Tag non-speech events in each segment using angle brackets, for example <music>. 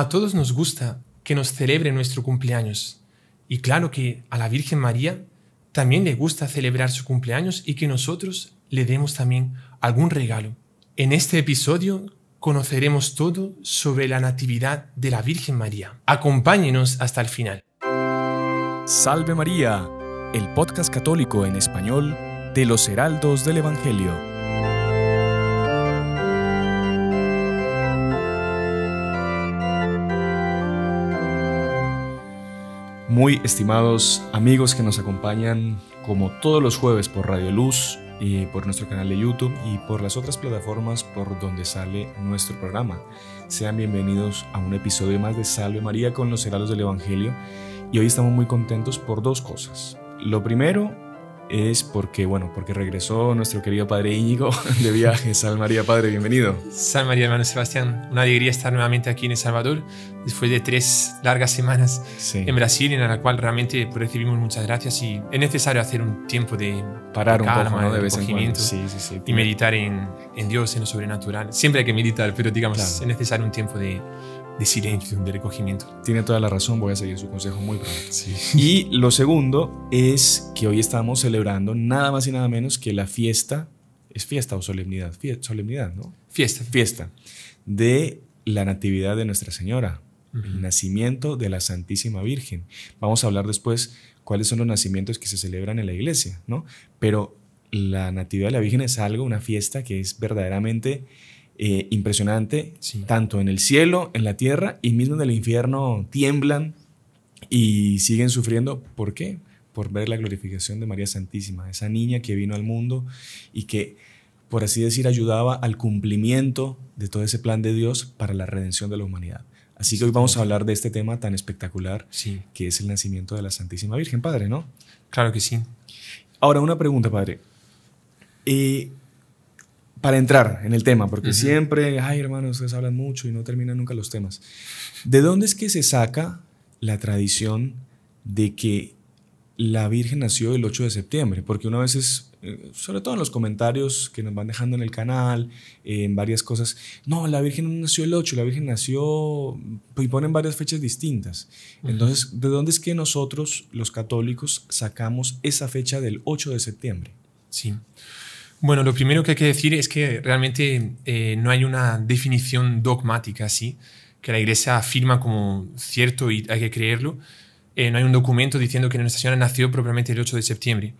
A todos nos gusta que nos celebre nuestro cumpleaños. Y claro que a la Virgen María también le gusta celebrar su cumpleaños y que nosotros le demos también algún regalo. En este episodio conoceremos todo sobre la Natividad de la Virgen María. Acompáñenos hasta el final. Salve María, el podcast católico en español de los Heraldos del Evangelio. Muy estimados amigos que nos acompañan como todos los jueves por Radio Luz y por nuestro canal de YouTube y por las otras plataformas por donde sale nuestro programa. Sean bienvenidos a un episodio más de Salve María con los heraldos del Evangelio y hoy estamos muy contentos por dos cosas. Lo primero es porque, bueno, porque regresó nuestro querido padre Íñigo <laughs> de viaje. San María, padre, bienvenido. San María, hermano Sebastián. Una alegría estar nuevamente aquí en El Salvador después de tres largas semanas en Brasil, en la cual realmente recibimos muchas gracias y es necesario hacer un tiempo de parar un poco, de, y meditar en, Dios, en lo sobrenatural. Siempre hay que meditar, pero digamos, es necesario un tiempo de de silencio, de recogimiento. Tiene toda la razón, voy a seguir su consejo muy pronto. Y lo segundo es que hoy estamos celebrando nada más y nada menos que la fiesta, es fiesta o solemnidad, fiesta, solemnidad, ¿no? Fiesta. Fiesta de la Natividad de Nuestra Señora, el nacimiento de la Santísima Virgen. Vamos a hablar después cuáles son los nacimientos que se celebran en la iglesia, ¿no? Pero la Natividad de la Virgen es algo, una fiesta que es verdaderamente eh, impresionante, tanto en el cielo, en la tierra y mismo en el infierno tiemblan y siguen sufriendo. ¿Por qué? Por ver la glorificación de María Santísima, esa niña que vino al mundo y que, por así decir, ayudaba al cumplimiento de todo ese plan de Dios para la redención de la humanidad. Así que hoy vamos a hablar de este tema tan espectacular que es el nacimiento de la Santísima Virgen, Padre, ¿no? Claro que sí. Ahora, una pregunta, Padre. Eh, para entrar en el tema, porque siempre, ay hermanos, ustedes hablan mucho y no terminan nunca los temas. ¿De dónde es que se saca la tradición de que la Virgen nació el 8 de septiembre? Porque una vez es, eh, sobre todo en los comentarios que nos van dejando en el canal, en varias cosas, no, la Virgen no nació el 8, la Virgen nació, y ponen varias fechas distintas. Entonces, ¿de dónde es que nosotros, los católicos, sacamos esa fecha del 8 de septiembre? Sí. Bueno, lo primero que hay que decir es que realmente eh, no hay una definición dogmática así, que la Iglesia afirma como cierto y hay que creerlo. Eh, no hay un documento diciendo que Nuestra Señora nació propiamente el 8 de septiembre.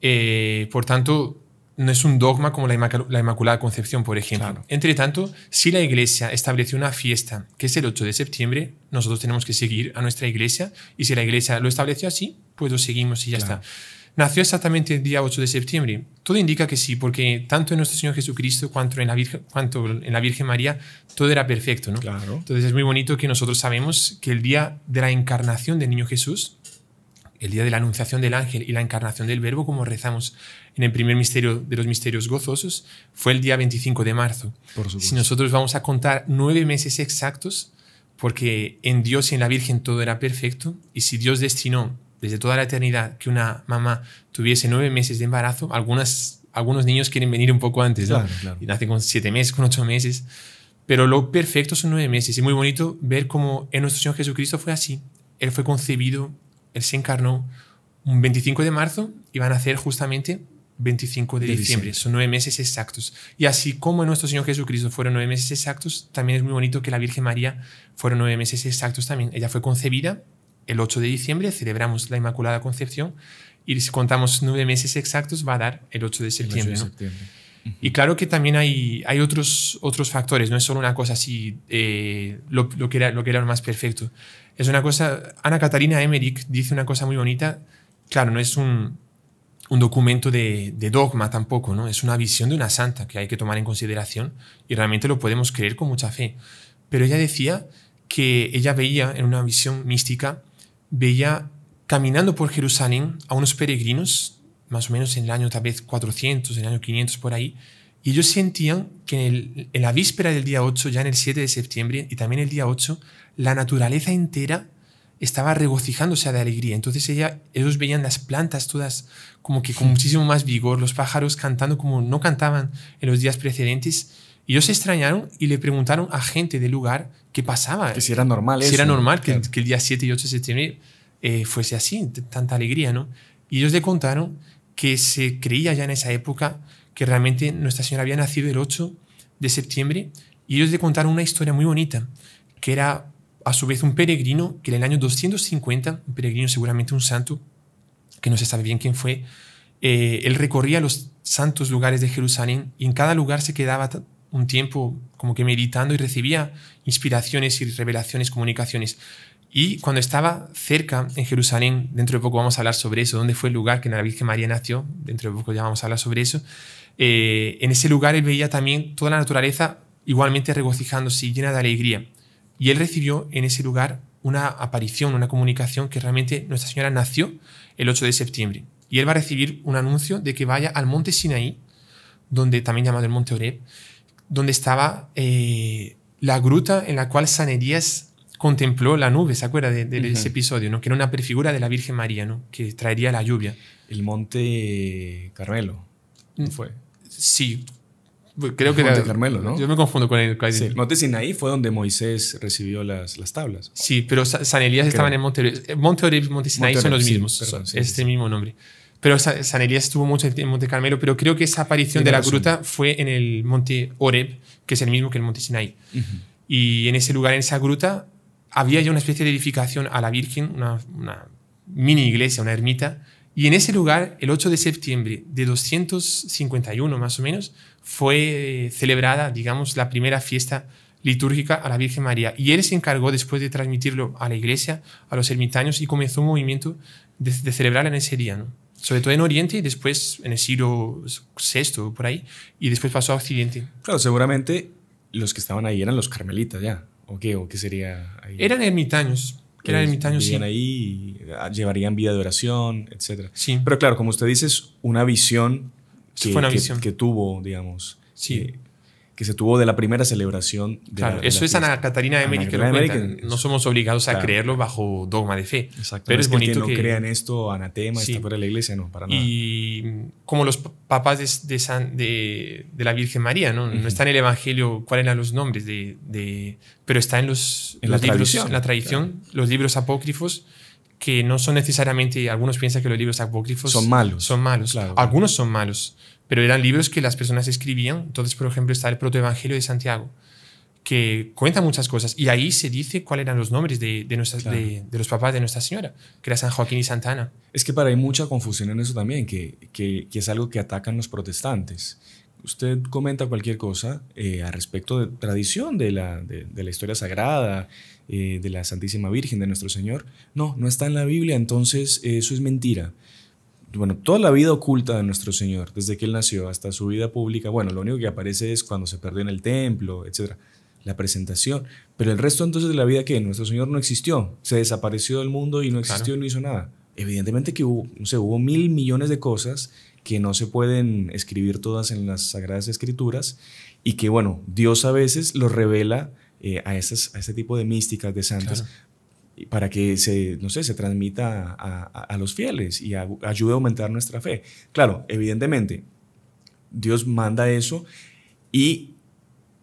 Eh, por tanto, no es un dogma como la, Inmaculada Concepción, por ejemplo. Entre tanto, si la Iglesia estableció una fiesta que es el 8 de septiembre, nosotros tenemos que seguir a nuestra Iglesia y si la Iglesia lo estableció así, pues lo seguimos y ya está. Nació exactamente el día 8 de septiembre. Todo indica que sí, porque tanto en nuestro Señor Jesucristo cuanto en la Virgen, cuanto en la Virgen María, todo era perfecto, ¿no? Entonces es muy bonito que nosotros sabemos que el día de la encarnación del niño Jesús, el día de la anunciación del ángel y la encarnación del verbo, como rezamos en el primer misterio de los misterios gozosos, fue el día 25 de marzo. Por Si nosotros vamos a contar nueve meses exactos, porque en Dios y en la Virgen todo era perfecto, y si Dios destinó desde toda la eternidad que una mamá tuviese nueve meses de embarazo, algunas, algunos niños quieren venir un poco antes, Y nacen con siete meses, con ocho meses. Pero lo perfecto son nueve meses. Y muy bonito ver cómo en nuestro Señor Jesucristo fue así. Él fue concebido, Él se encarnó un 25 de marzo y van a nacer justamente 25 de, diciembre. Son nueve meses exactos. Y así como en nuestro Señor Jesucristo fueron nueve meses exactos, también es muy bonito que la Virgen María fueron nueve meses exactos también. Ella fue concebida el 8 de diciembre celebramos la Inmaculada Concepción y si contamos nueve meses exactos va a dar el 8 de septiembre. Y claro que también hay, hay otros, otros factores, no es solo una cosa así, eh, lo, que era, lo que era lo más perfecto. Es una cosa, Ana Catarina Emmerich dice una cosa muy bonita, claro, no es un, documento de, dogma tampoco, ¿no? Es una visión de una santa que hay que tomar en consideración y realmente lo podemos creer con mucha fe. Pero ella decía que ella veía en una visión mística veía caminando por Jerusalén a unos peregrinos, más o menos en el año tal vez 400, en el año 500 por ahí, y ellos sentían que en, la víspera del día 8, ya en el 7 de septiembre y también el día 8, la naturaleza entera estaba regocijándose de alegría. Entonces ellos veían las plantas todas como que con <laughs> muchísimo más vigor, los pájaros cantando como no cantaban en los días precedentes y ellos se extrañaron y le preguntaron a gente del lugar qué pasaba. Que si era normal Si era normal que, el día 7 y 8 de septiembre eh, fuese así, tanta alegría, ¿no? Y ellos le contaron que se creía ya en esa época que realmente Nuestra Señora había nacido el 8 de septiembre y ellos le contaron una historia muy bonita, que era a su vez un peregrino que en el año 250, un peregrino seguramente un santo, que no se sabe bien quién fue, eh, él recorría los santos lugares de Jerusalén y en cada lugar se quedaba un tiempo como que meditando y recibía inspiraciones y revelaciones, comunicaciones. Y cuando estaba cerca en Jerusalén, dentro de poco vamos a hablar sobre eso, dónde fue el lugar que la Virgen María nació, dentro de poco ya vamos a hablar sobre eso, eh, en ese lugar él veía también toda la naturaleza igualmente regocijándose y llena de alegría. Y él recibió en ese lugar una aparición, una comunicación que realmente Nuestra Señora nació el 8 de septiembre. Y él va a recibir un anuncio de que vaya al monte Sinaí, donde también llamado el monte Oreb, donde estaba eh, la gruta en la cual San Elías contempló la nube, ¿se acuerda de, ese episodio? ¿no? Que era una prefigura de la Virgen María, ¿no? que traería la lluvia. El monte Carmelo, fue? Sí, creo el Monte Carmelo, ¿no? Yo me confundo con el... el monte Sinaí fue donde Moisés recibió las, las tablas. Sí, pero San Elías estaba en el monte... Monte Oribe, y Monte Sinaí son los mismos, es el este mismo nombre. Pero San Elías estuvo mucho en Monte Carmelo, pero creo que esa aparición de la gruta fue en el Monte Oreb, que es el mismo que el Monte Sinai. Y en ese lugar, en esa gruta, había ya una especie de edificación a la Virgen, una, mini iglesia, una ermita. Y en ese lugar, el 8 de septiembre de 251 más o menos, fue celebrada, digamos, la primera fiesta litúrgica a la Virgen María. Y él se encargó, después de transmitirlo a la iglesia, a los ermitaños, y comenzó un movimiento de, de celebrarla en ese día. ¿no? sobre todo en Oriente y después en el siglo VI, por ahí, y después pasó a Occidente. Claro, seguramente los que estaban ahí eran los carmelitas ya, ¿o qué, o qué sería ahí? Eran ermitaños. Que eran eh, ermitaños, sí. ahí, llevarían vida de oración, etc. Sí. Pero claro, como usted dice, es una visión que, fue una visión. que tuvo, digamos, sí. Eh, que se tuvo de la primera celebración. De claro, la, eso es Ana Catarina de América. No somos obligados a creerlo bajo dogma de fe. Exacto. Pero es, bonito que, no crean esto, anatema, está fuera de la iglesia, no, para nada. Y como los papás de, de, de la Virgen María, ¿no? No está en el Evangelio cuáles eran los nombres, de, pero está en los, la tradición, la tradición los libros apócrifos que no son necesariamente, algunos piensan que los libros apócrifos son malos. Son malos. Claro, algunos son malos pero eran libros que las personas escribían. Entonces, por ejemplo, está el protoevangelio de Santiago, que cuenta muchas cosas. Y ahí se dice cuáles eran los nombres de, los papás de Nuestra Señora, que era San Joaquín y Santana. Es que para hay mucha confusión en eso también, que, es algo que atacan los protestantes. Usted comenta cualquier cosa eh, a respecto de tradición de la, historia sagrada, eh, de la Santísima Virgen, de nuestro Señor. No, no está en la Biblia, entonces eso es mentira bueno, toda la vida oculta de nuestro Señor, desde que Él nació hasta su vida pública, bueno, lo único que aparece es cuando se perdió en el templo, etcétera, la presentación. Pero el resto entonces de la vida que nuestro Señor no existió, se desapareció del mundo y no existió no hizo nada. Evidentemente que hubo, hubo mil millones de cosas que no se pueden escribir todas en las Sagradas Escrituras y que, bueno, Dios a veces los revela eh, a, esas, a ese tipo de místicas, de santas, para que se, no sé, se transmita a, los fieles y ayude a aumentar nuestra fe. Claro, evidentemente, Dios manda eso y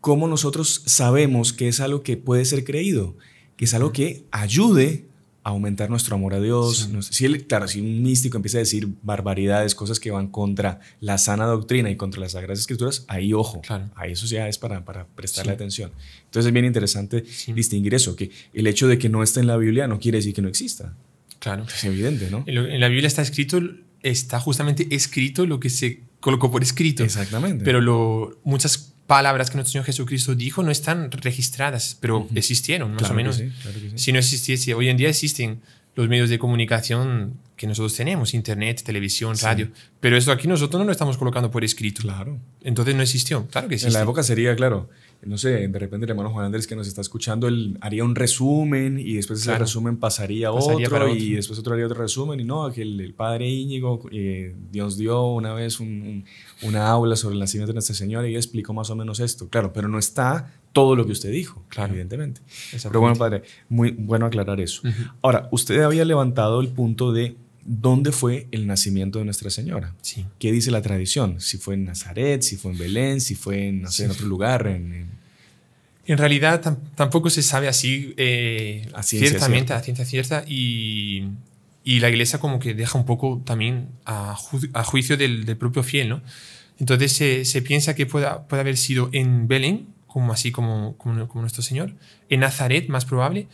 cómo nosotros sabemos que es algo que puede ser creído, que es algo que ayude aumentar nuestro amor a Dios. si claro, si un místico empieza a decir barbaridades, cosas que van contra la sana doctrina y contra las sagradas escrituras, ahí ojo, claro. a eso ya es para, para prestarle atención. Entonces es bien interesante distinguir eso, que el hecho de que no esté en la Biblia no quiere decir que no exista. Claro. Es evidente, ¿no? En la Biblia está escrito, está justamente escrito lo que se colocó por escrito. Exactamente. Pero lo, muchas palabras que nuestro Señor Jesucristo dijo no están registradas, pero existieron, más o menos. Si no existiese, hoy en día existen los medios de comunicación que nosotros tenemos, internet, televisión, radio, pero esto aquí nosotros no lo estamos colocando por escrito. Claro. Entonces no existió, claro que sí. En la época sería, claro, no sé, de repente el hermano Juan Andrés que nos está escuchando, él haría un resumen y después ese resumen pasaría, otro, y después otro haría otro resumen y no, que el, padre Íñigo eh, Dios dio una vez una aula sobre el nacimiento de Nuestra Señora y explicó más o menos esto, claro, pero no está todo lo que usted dijo, claro. evidentemente. Pero bueno, padre, muy bueno aclarar eso. Ahora, usted había levantado el punto de dónde fue el nacimiento de Nuestra Señora. Sí. ¿Qué dice la tradición? Si fue en Nazaret, si fue en Belén, si fue en, otro lugar. En, en... realidad tampoco se sabe así, eh, a ciertamente, cierta. ciencia cierta, y, la iglesia como que deja un poco también a, juicio del, propio fiel, ¿no? Entonces se, piensa que pueda, puede haber sido en Belén, como así como, como, nuestro Señor, en Nazaret más probable,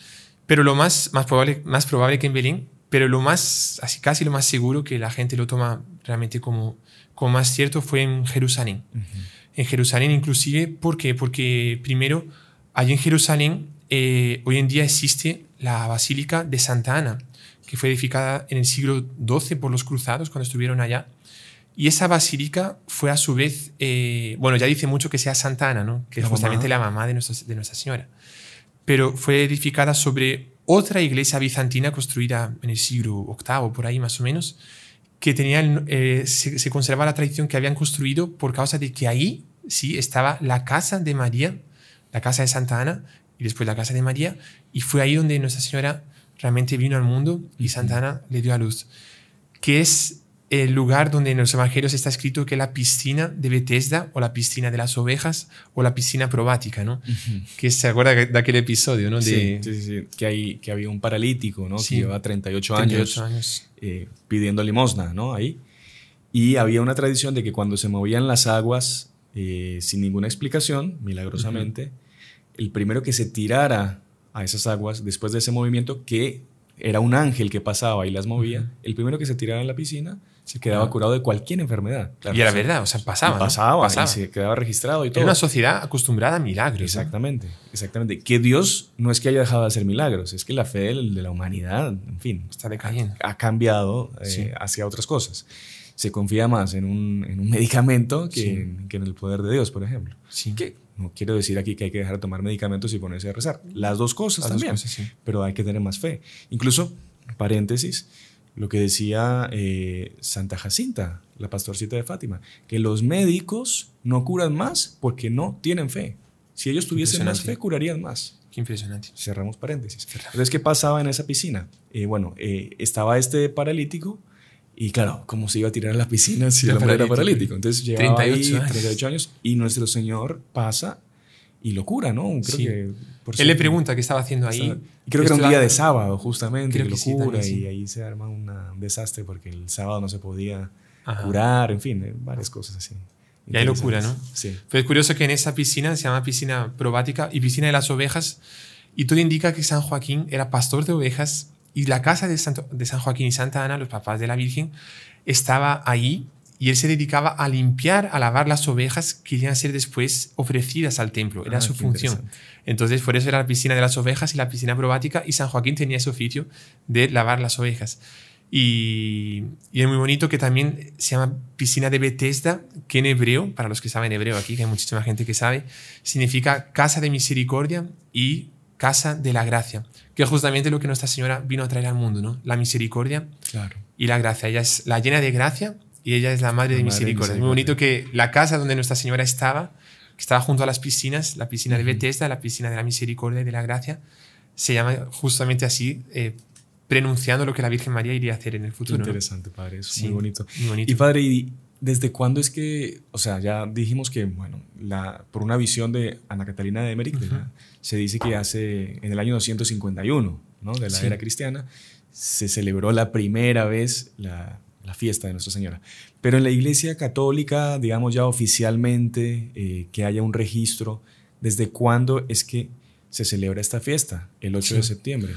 pero lo más, más, probable, más probable que en Belén pero lo más, así casi lo más seguro que la gente lo toma realmente como, como más cierto fue en Jerusalén. En Jerusalén inclusive, ¿por qué? Porque primero, allí en Jerusalén eh, hoy en día existe la Basílica de Santa Ana, que fue edificada en el siglo XII por los cruzados cuando estuvieron allá. Y esa basílica fue a su vez, eh, bueno, ya dice mucho que sea Santa Ana, ¿no? que es justamente la mamá de, nuestra, de Nuestra Señora, pero fue edificada sobre otra iglesia bizantina construida en el siglo VIII, por ahí más o menos, que tenía, eh, se, se, conservaba la tradición que habían construido por causa de que ahí sí estaba la casa de María, la casa de Santa Ana y después la casa de María, y fue ahí donde Nuestra Señora realmente vino al mundo y Santa Ana le dio a luz, que es el lugar donde en los evangelios está escrito que la piscina de Betesda, o la piscina de las ovejas o la piscina probática, ¿no? Que se acuerda de aquel episodio, ¿no? Sí, sí, sí, que, hay, que había un paralítico, ¿no? Sí. Que lleva 38, años, eh, pidiendo limosna, ¿no? Ahí. Y había una tradición de que cuando se movían las aguas, eh, sin ninguna explicación, milagrosamente, el primero que se tirara a esas aguas después de ese movimiento, que era un ángel que pasaba y las movía, el primero que se tirara a la piscina, se quedaba curado de cualquier enfermedad. y era verdad, o sea, pasaba. pasaba, se quedaba registrado y todo. Era una sociedad acostumbrada a milagros. Exactamente, exactamente. Que Dios no es que haya dejado de hacer milagros, es que la fe de la humanidad, en fin, está decayendo. Ha, cambiado eh, hacia otras cosas. Se confía más en un, <laughs> medicamento que, en, el poder de Dios, por ejemplo. Sí. no quiero decir aquí que hay que dejar de tomar medicamentos y ponerse a rezar. Las dos cosas Dos cosas, pero hay que tener más fe. Incluso, paréntesis, lo que decía eh, Santa Jacinta, la pastorcita de Fátima, que los médicos no curan más porque no tienen fe. Si ellos tuviesen más fe, curarían más. Qué impresionante. Cerramos paréntesis. Entonces, ¿qué pasaba en esa piscina? Eh, bueno, eh, estaba este paralítico y claro, ¿cómo se iba a tirar a la piscina si <laughs> el era paralítico? Entonces llegaba 38 ahí 38 años y nuestro Señor pasa y locura, ¿no? Creo Él le pregunta qué estaba haciendo ahí. creo que era un día de sábado, justamente, y ahí se arma un desastre porque el sábado no se podía curar, en fin, eh, varias cosas así. Y hay locura, ¿no? Sí. fue curioso que en esa piscina, se llama piscina probática y piscina de las ovejas, y todo indica que San Joaquín era pastor de ovejas y la casa de, de San Joaquín y Santa Ana, los papás de la Virgen, estaba ahí y él se dedicaba a limpiar, a lavar las ovejas que iban a ser después ofrecidas al templo. Era ah, su función. Entonces, por eso era la piscina de las ovejas y la piscina probática, y San Joaquín tenía ese oficio de lavar las ovejas. Y, es muy bonito que también se llama piscina de Bethesda, que en hebreo, para los que saben hebreo aquí, que hay muchísima gente que sabe, significa casa de misericordia y casa de la gracia, que es justamente lo que Nuestra Señora vino a traer al mundo, ¿no? La misericordia y la gracia. Ella es la llena de gracia y ella es la madre de misericordia. Es muy bonito que la casa donde Nuestra Señora estaba, que estaba junto a las piscinas, la piscina de Bethesda, la piscina de la misericordia y de la gracia, se llama justamente así, eh, pronunciando lo que la Virgen María iría a hacer en el futuro. interesante, padre, muy, bonito. Y padre, desde cuándo es que, o sea, ya dijimos que, bueno, la, por una visión de Ana Catalina de Emmerich, se dice que hace, en el año 251, ¿no? De la era cristiana, se celebró la primera vez la la fiesta de Nuestra Señora. Pero en la Iglesia Católica, digamos ya oficialmente, eh, que haya un registro, ¿desde cuándo es que se celebra esta fiesta? El 8 de septiembre.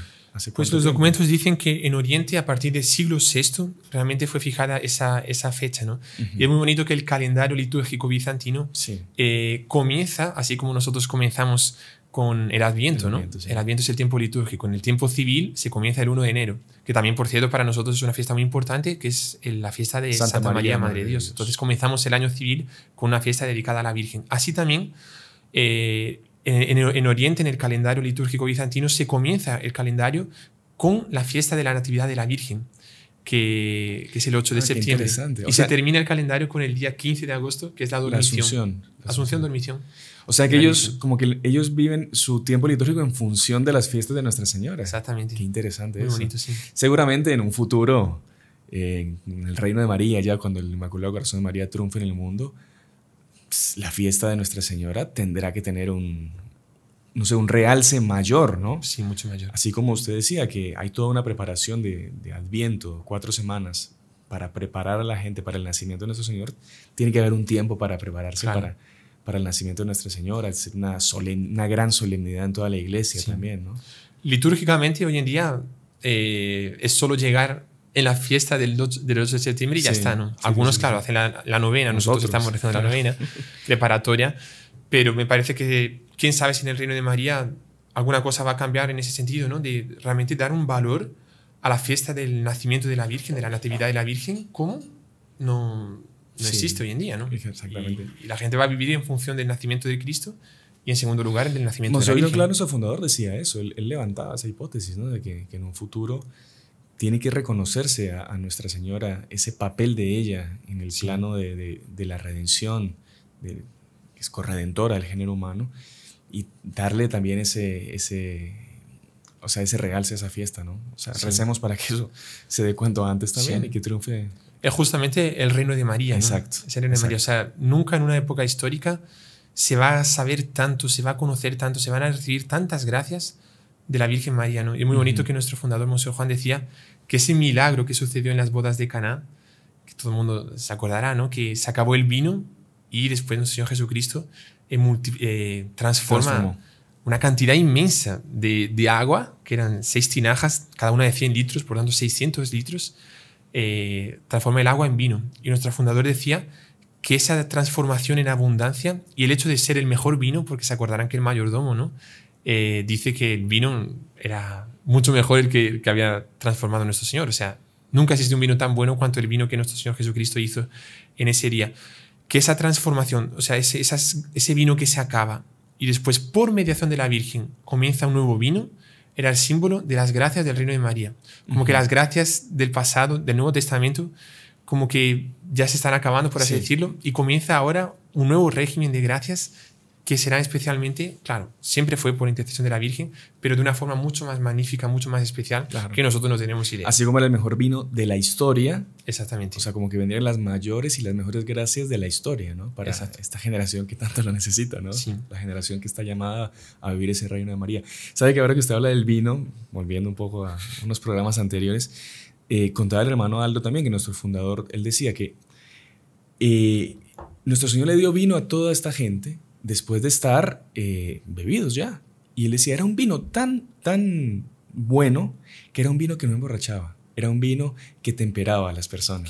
pues los documentos dicen que en Oriente, a partir del siglo VI, realmente fue fijada esa, fecha, ¿no? Y es muy bonito que el calendario litúrgico bizantino eh, comienza, así como nosotros comenzamos con el Adviento, ¿no? El Adviento es el tiempo litúrgico. En el tiempo civil se comienza el 1 de enero, que también, por cierto, para nosotros es una fiesta muy importante, que es eh, la fiesta de Santa, María, Madre de Dios. Entonces comenzamos el año civil con una fiesta dedicada a la Virgen. Así también, eh, en, Oriente, en el calendario litúrgico bizantino, se comienza el calendario con la fiesta de la Natividad de la Virgen. Que, es el 8 de ah, septiembre. Y se termina el calendario con el día 15 de agosto, que es la dormición. Asunción. Asunción, Asunción, dormición. O sea que ellos, como que ellos viven su tiempo litúrgico en función de las fiestas de Nuestra Señora. Exactamente. Qué interesante Muy Bonito, sí. Seguramente en un futuro, en el reino de María, ya cuando el Inmaculado Corazón de María triunfe en el mundo, pues, la fiesta de Nuestra Señora tendrá que tener un, no sé, un realce mayor, ¿no? Sí, mucho mayor. Así como usted decía, que hay toda una preparación de, Adviento, cuatro semanas, para preparar a la gente para el nacimiento de nuestro Señor, tiene que haber un tiempo para prepararse para para el nacimiento de Nuestra Señora, es una, gran solemnidad en toda la iglesia también, ¿no? Litúrgicamente hoy en día eh, es solo llegar en la fiesta del 8, de septiembre y ya está, ¿no? Algunos, claro, hacen la, novena, nosotros, estamos haciendo la novena <laughs> preparatoria, pero me parece que quién sabe si en el reino de María alguna cosa va a cambiar en ese sentido, ¿no? De realmente dar un valor a la fiesta del nacimiento de la Virgen, de la Natividad de la Virgen, ¿cómo? No, no existe hoy en día, ¿no? <laughs> Exactamente. Y, la gente va a vivir en función del nacimiento de Cristo y en segundo lugar del nacimiento de la Claro, nuestro fundador decía eso, él, levantaba esa hipótesis, ¿no? De que, en un futuro tiene que reconocerse a, Nuestra Señora ese papel de ella en el plano de, la redención, que es corredentora del género humano, y darle también ese, ese, o sea, ese realce a esa fiesta, ¿no? O sea, recemos para que eso se dé cuanto antes también y que triunfe es justamente el reino de María. Exacto. el reino de María. O sea, nunca en una época histórica se va a saber tanto, se va a conocer tanto, se van a recibir tantas gracias de la Virgen María. ¿no? Y muy bonito que nuestro fundador, Mons. Juan, decía que ese milagro que sucedió en las bodas de Caná, que todo el mundo se acordará, ¿no? que se acabó el vino y después nuestro Señor Jesucristo eh, eh transforma una cantidad inmensa de, de, agua, que eran seis tinajas, cada una de 100 litros, por lo tanto 600 litros, eh, transforma el agua en vino. Y nuestro fundador decía que esa transformación en abundancia y el hecho de ser el mejor vino, porque se acordarán que el mayordomo ¿no? Eh, dice que el vino era mucho mejor el que, había transformado nuestro Señor. O sea, nunca existió un vino tan bueno cuanto el vino que nuestro Señor Jesucristo hizo en ese día. Que esa transformación, o sea, ese, ese vino que se acaba y después por mediación de la Virgen comienza un nuevo vino, era el símbolo de las gracias del reino de María. Como que las gracias del pasado, del Nuevo Testamento, como que ya se están acabando, por así decirlo, y comienza ahora un nuevo régimen de gracias que será especialmente, claro, siempre fue por intercesión de la Virgen, pero de una forma mucho más magnífica, mucho más especial, que nosotros no tenemos idea. Así como el mejor vino de la historia. Exactamente. O sea, como que vendrían las mayores y las mejores gracias de la historia, ¿no? Para esta generación que tanto lo necesita, ¿no? La generación que está llamada a vivir ese reino de María. ¿Sabe que ahora que usted habla del vino, volviendo un poco a unos programas anteriores, eh, contaba el hermano Aldo también, que nuestro fundador, él decía que eh, nuestro Señor le dio vino a toda esta gente después de estar eh, bebidos ya. Y él decía, era un vino tan, tan bueno, que era un vino que no emborrachaba, era un vino que temperaba a las personas.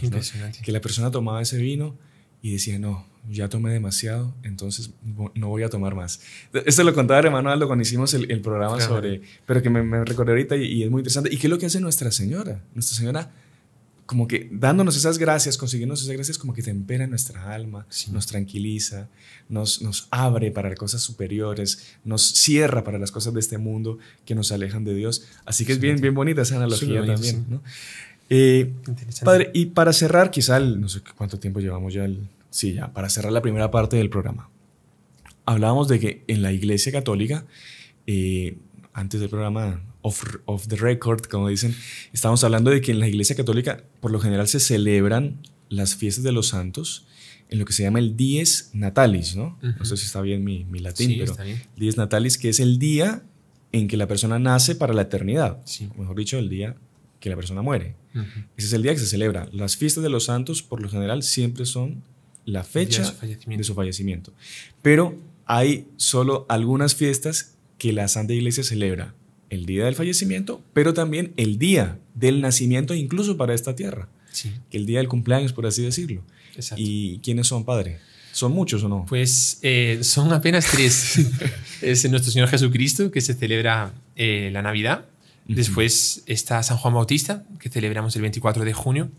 Que la persona tomaba ese vino y decía, no, ya tomé demasiado, entonces no voy a tomar más. Esto lo contaba el hermano Aldo cuando hicimos el, programa sobre, pero que me, me recordé ahorita y, y, es muy interesante. ¿Y qué es lo que hace Nuestra Señora? Nuestra Señora como que dándonos esas gracias, consiguiendo esas gracias, como que tempera nuestra alma, nos tranquiliza, nos, nos abre para cosas superiores, nos cierra para las cosas de este mundo que nos alejan de Dios. Así que es bien, bien bonita esa analogía también. Eh, padre, y para cerrar, quizá, no sé cuánto tiempo llevamos ya, el, sí, ya, para cerrar la primera parte del programa, hablábamos de que en la Iglesia Católica, eh, antes del programa of of the record, como dicen, estábamos hablando de que en la Iglesia Católica por lo general se celebran las fiestas de los santos en lo que se llama el Dies Natalis, ¿no? No sé si está bien mi, mi latín, pero Dies Natalis, que es el día en que la persona nace para la eternidad, sí. o mejor dicho, el día que la persona muere. Ese es el día que se celebra. Las fiestas de los santos, por lo general, siempre son la fecha de su, fallecimiento. Pero hay solo algunas fiestas que la Santa Iglesia celebra el día del fallecimiento, pero también el día del nacimiento incluso para esta tierra. Sí. El día del cumpleaños, por así decirlo. ¿Y quiénes son padre? ¿Son muchos o no? Pues eh, son apenas tres. <laughs> es nuestro Señor Jesucristo, que se celebra eh, la Navidad. Después está San Juan Bautista, que celebramos el 24 de junio.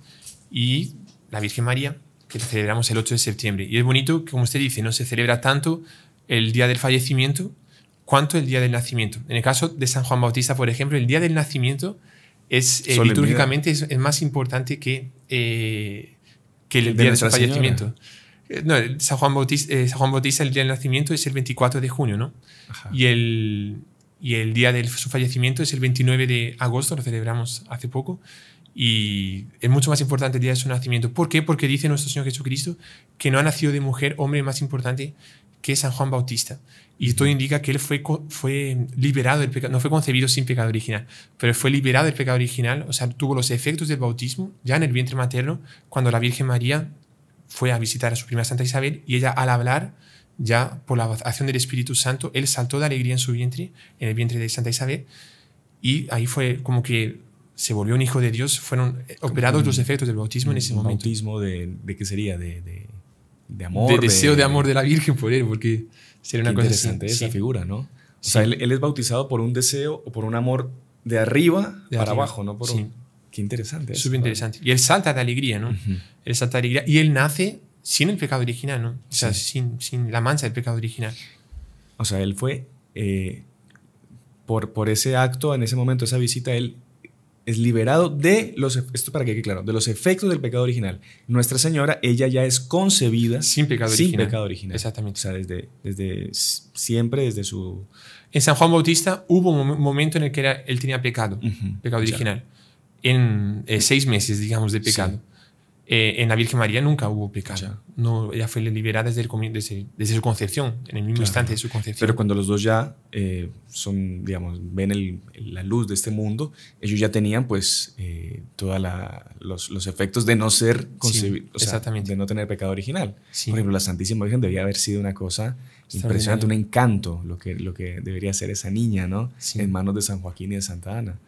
Y la Virgen María, que celebramos el 8 de septiembre. Y es bonito como usted dice, no se celebra tanto el día del fallecimiento, cuánto el día del nacimiento. En el caso de San Juan Bautista, por ejemplo, el día del nacimiento es eh, litúrgicamente es, más importante que, eh, el, día de, su fallecimiento. Eh, no, San Juan, Bautista, San Juan Bautista, el día del nacimiento es el 24 de junio, ¿no? Y el, y el día de su fallecimiento es el 29 de agosto, lo celebramos hace poco. Y es mucho más importante el día de su nacimiento. ¿Por qué? Porque dice nuestro Señor Jesucristo que no ha nacido de mujer hombre más importante que es San Juan Bautista. Y esto indica que él fue, fue liberado del pecado, no fue concebido sin pecado original, pero fue liberado del pecado original, o sea, tuvo los efectos del bautismo ya en el vientre materno, cuando la Virgen María fue a visitar a su prima Santa Isabel y ella al hablar, ya por la acción del Espíritu Santo, él saltó de alegría en su vientre, en el vientre de Santa Isabel, y ahí fue como que se volvió un hijo de Dios, fueron eh, operados los efectos del bautismo en ese momento. ¿Bautismo de, de qué sería? de de amor. De deseo de, amor de la Virgen por él, porque sería una cosa interesante esa figura, ¿no? O sea, él, es bautizado por un deseo o por un amor de arriba de para abajo, ¿no? Por sí. Qué interesante. Súper interesante. Y él salta de alegría, ¿no? salta de alegría y él nace sin el pecado original, ¿no? O sea, sin, la mancha del pecado original. O sea, él fue, eh, por, por ese acto, en ese momento, esa visita, él es liberado de los esto para que claro, de los efectos del pecado original. Nuestra Señora, ella ya es concebida sin pecado, original. Exactamente. O sea, desde, desde siempre, desde su En San Juan Bautista hubo un momento en el que era, él tenía pecado, pecado original. En eh, seis meses, digamos, de pecado. Eh, en la Virgen María nunca hubo pecado. No, ella fue liberada desde, desde, su concepción, en el mismo instante de su concepción. Pero cuando los dos ya eh, son, digamos, ven la luz de este mundo, ellos ya tenían pues eh, todos los, efectos de no ser concebidos, de no tener pecado original. Por ejemplo, la Santísima Virgen debía haber sido una cosa impresionante, un encanto, lo que, lo que debería ser esa niña, ¿no? En manos de San Joaquín y de Santa Ana.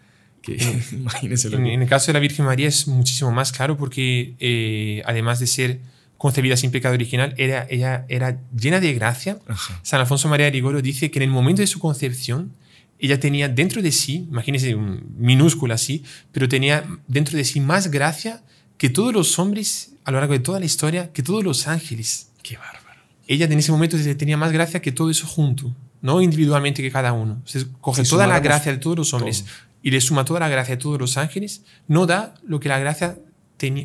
<laughs> en, el caso de la Virgen María es muchísimo más claro porque eh, además de ser concebida sin pecado original, era, ella era llena de gracia. San Alfonso María de Rigoro dice que en el momento de su concepción, ella tenía dentro de sí, imagínese, minúscula así, pero tenía dentro de sí más gracia que todos los hombres a lo largo de toda la historia, que todos los ángeles. Qué bárbaro. Ella en ese momento tenía más gracia que todo eso junto, no individualmente que cada uno. Se coge toda la gracia de todos los hombres, y le suma toda la gracia a todos los ángeles, no da lo que la gracia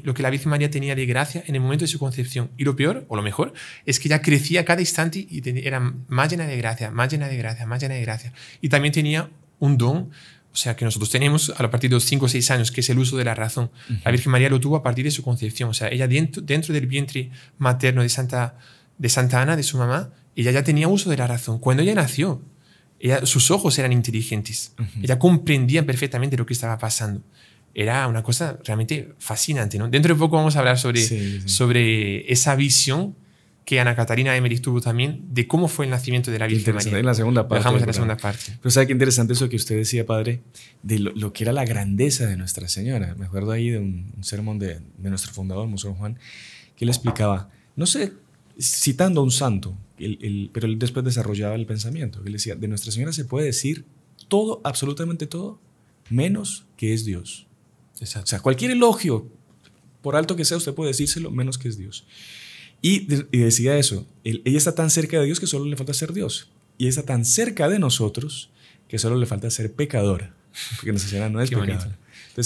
lo que la Virgen María tenía de gracia en el momento de su concepción. Y lo peor, o lo mejor, es que ya crecía cada instante y era más llena de gracia, más llena de gracia, más llena de gracia. Y también tenía un don, o sea, que nosotros tenemos a partir de los 5 o 6 años, que es el uso de la razón. La Virgen María lo tuvo a partir de su concepción. O sea, ella dentro, del vientre materno de Santa, de Santa Ana, de su mamá, ella ya tenía uso de la razón. Cuando ella nació, sus ojos eran inteligentes. Ella comprendía perfectamente lo que estaba pasando. Era una cosa realmente fascinante. ¿no? Dentro de poco vamos a hablar sobre, sobre esa visión que Ana Catarina Emery tuvo también de cómo fue el nacimiento de la Virgen María. En la segunda parte. Dejamos en la segunda parte. Pero sabe qué interesante eso que usted decía, padre, de lo, que era la grandeza de Nuestra Señora. Me acuerdo ahí de un, sermón de, nuestro fundador, Monseñor Juan, que le explicaba, no sé, citando a un santo, pero él después desarrollaba el pensamiento. Él decía, de Nuestra Señora se puede decir todo, absolutamente todo, menos que es Dios. O sea, cualquier elogio, por alto que sea, usted puede decírselo menos que es Dios. Y, decía eso, ella está tan cerca de Dios que solo le falta ser Dios. Y está tan cerca de nosotros que solo le falta ser pecadora. <laughs> Porque Nuestra Señora no es pecadora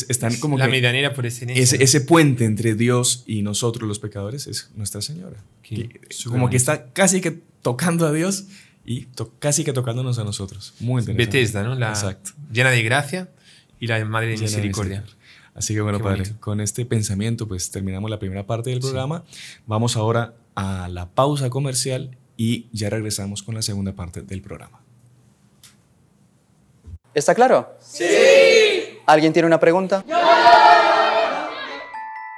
están como la medianera por ese, ese, ese puente entre Dios y nosotros los pecadores es Nuestra Señora. Que, como que está casi que tocando a Dios y casi que tocándonos a nosotros. Muy interesante. Bethesda, ¿no? La Exacto. llena de gracia y la Madre de Misericordia. Así que bueno, padre, con este pensamiento pues terminamos la primera parte del programa. Vamos ahora a la pausa comercial y ya regresamos con la segunda parte del programa. ¿Está claro? Sí. ¿Alguien tiene una pregunta?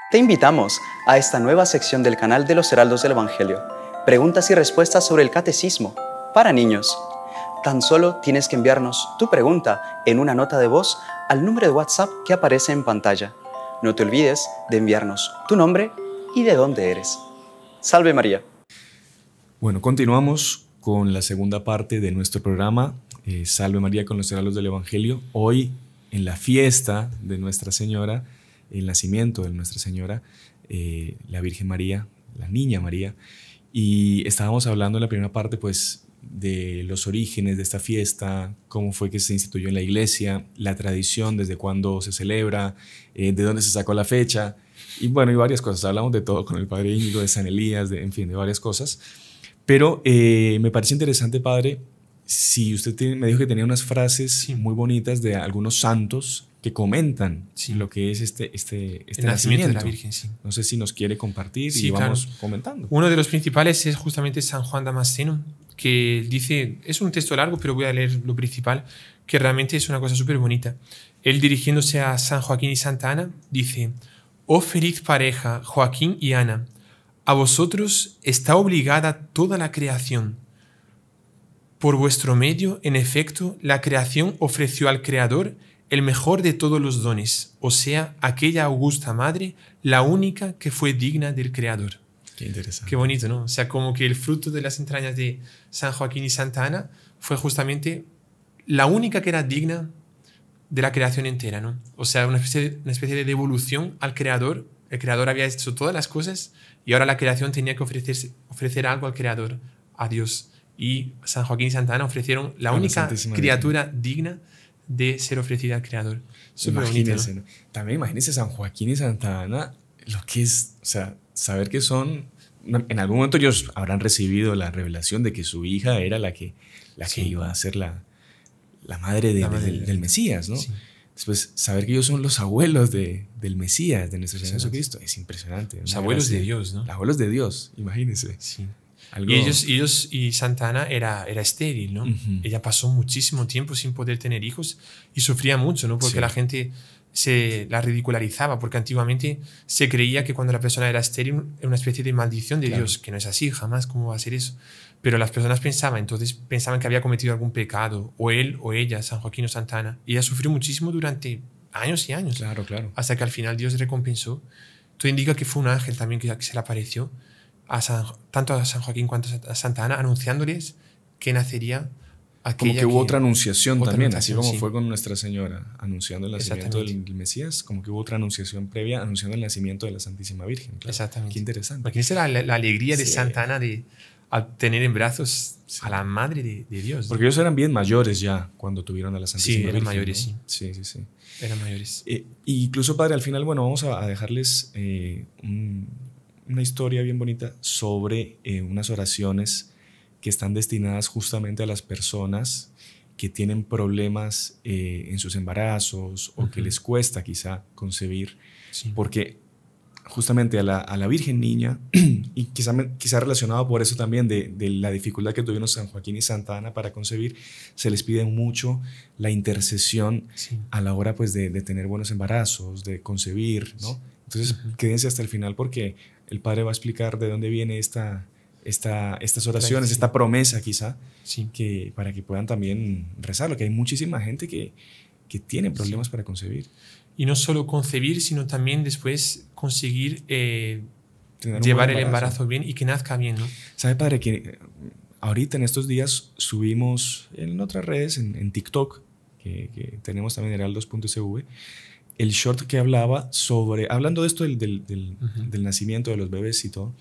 Te invitamos a esta nueva sección del canal de los Heraldos del Evangelio. Preguntas y respuestas sobre el catecismo para niños. Tan solo tienes que enviarnos tu pregunta en una nota de voz al número de WhatsApp que aparece en pantalla. No te olvides de enviarnos tu nombre y de dónde eres. Salve María. Bueno, continuamos con la segunda parte de nuestro programa, eh, Salve María con los heraldos del Evangelio. Hoy en la fiesta de Nuestra Señora, el nacimiento de Nuestra Señora, eh, la Virgen María, la Niña María. Y estábamos hablando en la primera parte, pues, de los orígenes de esta fiesta, cómo fue que se instituyó en la iglesia, la tradición, desde cuándo se celebra, eh, de dónde se sacó la fecha, y bueno, y varias cosas. Hablamos de todo con el padre Íñigo, de San Elías, de, en fin, de varias cosas. Pero eh, me parece interesante, padre, si usted me dijo que tenía unas frases muy bonitas de algunos santos que comentan lo que es este, este, este nacimiento, de la Virgen. No sé si nos quiere compartir y vamos comentando. Uno de los principales es justamente San Juan Damasceno, que dice, es un texto largo, pero voy a leer lo principal, que realmente es una cosa súper bonita. Él dirigiéndose a San Joaquín y Santa Ana, dice, Oh feliz pareja, Joaquín y Ana, a vosotros está obligada toda la creación por vuestro medio, en efecto, la creación ofreció al Creador el mejor de todos los dones, o sea, aquella augusta madre, la única que fue digna del Creador. Qué interesante. Qué bonito, ¿no? O sea, como que el fruto de las entrañas de San Joaquín y Santa Ana fue justamente la única que era digna de la creación entera, ¿no? O sea, una especie, de, devolución al creador. El creador había hecho todas las cosas y ahora la creación tenía que ofrecer algo al creador, a Dios y San Joaquín y Santa Ana ofrecieron la única criatura digna de ser ofrecida al Creador. imagínense, También imagínense San Joaquín y Santa Ana, lo que es, o sea, saber que son, en algún momento ellos habrán recibido la revelación de que su hija era la que, la que iba a ser la, la madre, del, Mesías, ¿no? Después, saber que ellos son los abuelos de, del Mesías, de nuestro Señor Jesucristo, es impresionante. Los abuelos de Dios, ¿no? Los abuelos de Dios, imagínense. Sí. Y ellos, y Santana era, era estéril, ¿no? Ella pasó muchísimo tiempo sin poder tener hijos y sufría mucho, ¿no? Porque la gente se la ridicularizaba, porque antiguamente se creía que cuando la persona era estéril era una especie de maldición de Dios, que no es así, jamás, ¿cómo va a ser eso? Pero las personas pensaban, entonces pensaban que había cometido algún pecado, o él o ella, San Joaquín o Santana. Y ella sufrió muchísimo durante años y años. Claro, claro. Hasta que al final Dios recompensó. todo indica que fue un ángel también que se le apareció a San, tanto a San Joaquín cuanto a Santa Ana anunciándoles que nacería aquella. Como que hubo otra anunciación también, así como fue con Nuestra Señora, anunciando el nacimiento del Mesías, como que hubo otra anunciación previa anunciando el nacimiento de la Santísima Virgen. Exactamente. Qué interesante. porque esa la, la alegría de Santa Ana de tener en brazos a la Madre de, Dios. Porque ellos eran bien mayores ya cuando tuvieron a la Santísima sí, Virgen. Eran mayores, Sí, sí, sí. Eran mayores. Eh, incluso, Padre, al final, bueno, vamos a, dejarles eh, un una historia bien bonita sobre eh, unas oraciones que están destinadas justamente a las personas que tienen problemas eh, en sus embarazos o que les cuesta quizá concebir, porque justamente a la, a la, Virgen Niña, <clears throat> y quizá, relacionado por eso también de, de, la dificultad que tuvieron San Joaquín y Santa Ana para concebir, se les pide mucho la intercesión a la hora pues de, de, tener buenos embarazos, de concebir, ¿no? Entonces, quédense hasta el final porque el Padre va a explicar de dónde viene esta, esta, estas oraciones, esta promesa quizá, que, para que puedan también rezarlo, que hay muchísima gente que, que tiene problemas para concebir. Y no solo concebir, sino también después conseguir eh, llevar el embarazo bien y que nazca bien. ¿no? ¿Sabe, padre, que ahorita en estos días subimos en otras redes, en, TikTok, que, tenemos también Heraldos.sv, el short que hablaba sobre, hablando de esto del, nacimiento de los bebés y todo,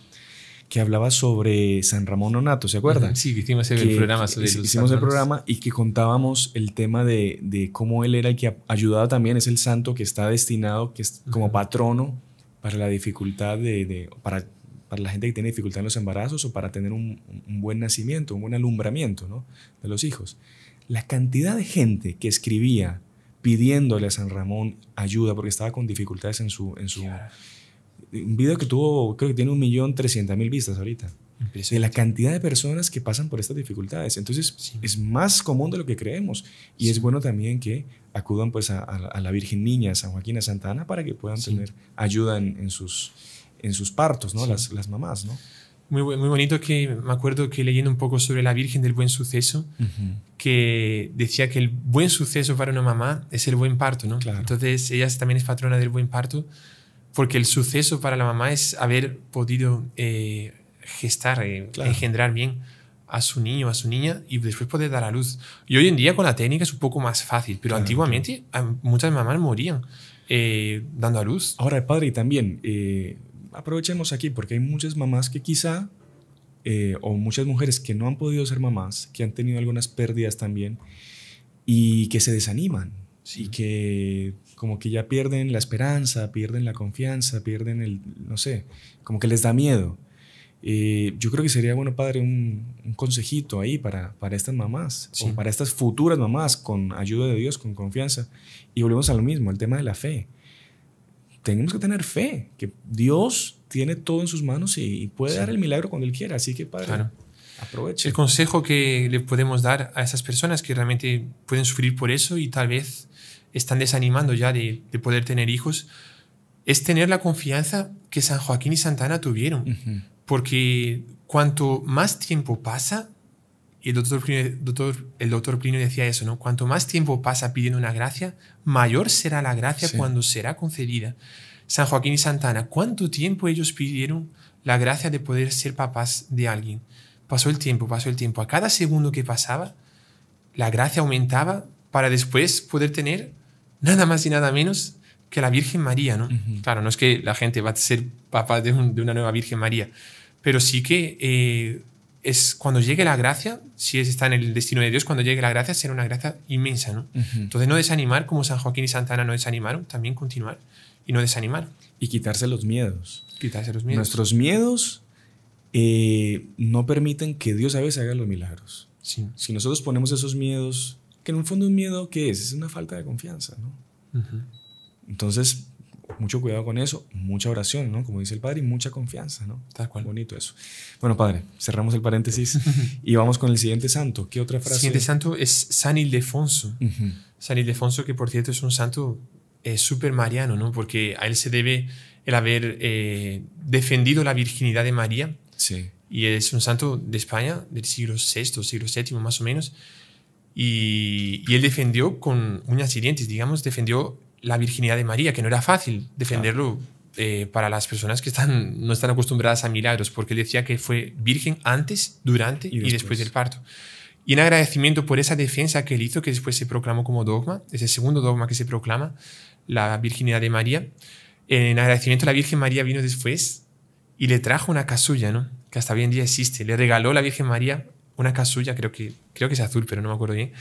que hablaba sobre San Ramón Onato, ¿se acuerdan? Sí, hicimos el programa sobre Hicimos el programa y que contábamos el tema de, cómo él era el que ayudaba también, es el santo que está destinado que es como patrono para la dificultad de, para, para, la gente que tiene dificultad en los embarazos o para tener un, un buen nacimiento, un buen alumbramiento ¿no? de los hijos. La cantidad de gente que escribía pidiéndole a San Ramón ayuda porque estaba con dificultades en su... En su Un video que tuvo, creo que tiene un millón trescientas mil vistas ahorita. De la cantidad de personas que pasan por estas dificultades. Entonces, es más común de lo que creemos. Y es bueno también que acudan pues a, la Virgen Niña, a San Joaquín, a Santa Ana, para que puedan tener ayuda en, en, sus, en sus partos, ¿no? Las, las mamás, ¿no? muy, muy bonito que me acuerdo que leyendo un poco sobre la Virgen del Buen Suceso, que decía que el buen suceso para una mamá es el buen parto, ¿no? Entonces ella también es patrona del buen parto, porque el suceso para la mamá es haber podido eh, gestar, eh, engendrar bien a su niño, a su niña y después poder dar a luz. Y hoy en día con la técnica es un poco más fácil, pero antiguamente muchas mamás morían eh, dando a luz. Ahora, el padre, también aprovechemos aquí porque hay muchas mamás que quizá, eh, o muchas mujeres que no han podido ser mamás, que han tenido algunas pérdidas también y que se desaniman y que como que ya pierden la esperanza, pierden la confianza, pierden el, no sé, como que les da miedo. Eh, yo creo que sería bueno, padre, un, consejito ahí para, para estas mamás para estas futuras mamás con ayuda de Dios, con confianza. Y volvemos a lo mismo, el tema de la fe tenemos que tener fe, que Dios tiene todo en sus manos y, puede dar el milagro cuando Él quiera. Así que, Padre, aproveche. El consejo que le podemos dar a esas personas que realmente pueden sufrir por eso y tal vez están desanimando ya de, poder tener hijos, es tener la confianza que San Joaquín y Santana tuvieron. Porque cuanto más tiempo pasa, y el doctor, Plinio, el doctor Plinio decía eso, ¿no? Cuanto más tiempo pasa pidiendo una gracia, mayor será la gracia cuando será concedida. San Joaquín y Santana, ¿cuánto tiempo ellos pidieron la gracia de poder ser papás de alguien? Pasó el tiempo, pasó el tiempo. A cada segundo que pasaba, la gracia aumentaba para después poder tener nada más y nada menos que la Virgen María, ¿no? Claro, no es que la gente va a ser papá de, una nueva Virgen María, pero sí que eh, es cuando llegue la gracia, si está en el destino de Dios, cuando llegue la gracia será una gracia inmensa, Entonces no desanimar, como San Joaquín y Santana no desanimaron, también continuar y no desanimar. Y quitarse los miedos. Quitarse los miedos. Nuestros miedos eh, no permiten que Dios a veces haga los milagros. Si nosotros ponemos esos miedos, que en un fondo un miedo, ¿qué es? Es una falta de confianza, Entonces, mucho cuidado con eso, mucha oración, ¿no? Como dice el padre, y mucha confianza, ¿no? Tal cual. Bonito eso. Bueno, padre, cerramos el paréntesis <laughs> y vamos con el siguiente santo. ¿Qué otra frase? El siguiente santo es San Ildefonso. San Ildefonso, que por cierto es un santo eh, súper mariano, ¿no? Porque a él se debe el haber eh, defendido la virginidad de María. Sí. Y es un santo de España del siglo VI, siglo VII más o menos. Y, y él defendió con uñas y dientes, digamos, defendió la virginidad de María, que no era fácil defenderlo eh, para las personas que están, no están acostumbradas a milagros, porque él decía que fue virgen antes, durante y después, del parto. Y en agradecimiento por esa defensa que él hizo, que después se proclamó como dogma, ese segundo dogma que se proclama, la virginidad de María. En agradecimiento, la Virgen María vino después y le trajo una casulla, ¿no? Que hasta hoy en día existe. Le regaló la Virgen María una casulla, creo que, creo que es azul, pero no me acuerdo bien.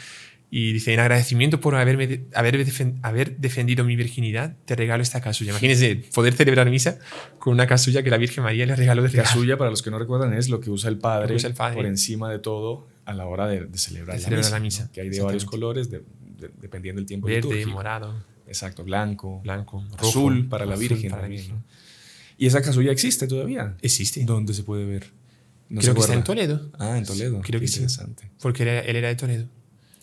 Y dice, en agradecimiento por haberme haber, haber, defendido mi virginidad, te regalo esta casulla. Imagínense poder celebrar misa con una casulla que la Virgen María le regaló de La Casulla, para los que no recuerdan, es lo que usa el Padre, por encima de todo a la hora de, celebrar, la, misa, Que hay de varios colores, dependiendo del tiempo. Verde, morado. Exacto, blanco. Blanco. Rojo, azul para la Virgen. Y esa casulla existe todavía. Existe. ¿Dónde se puede ver? Creo que está en Toledo. Ah, en Toledo. Creo que interesante. Sí, porque él era de Toledo.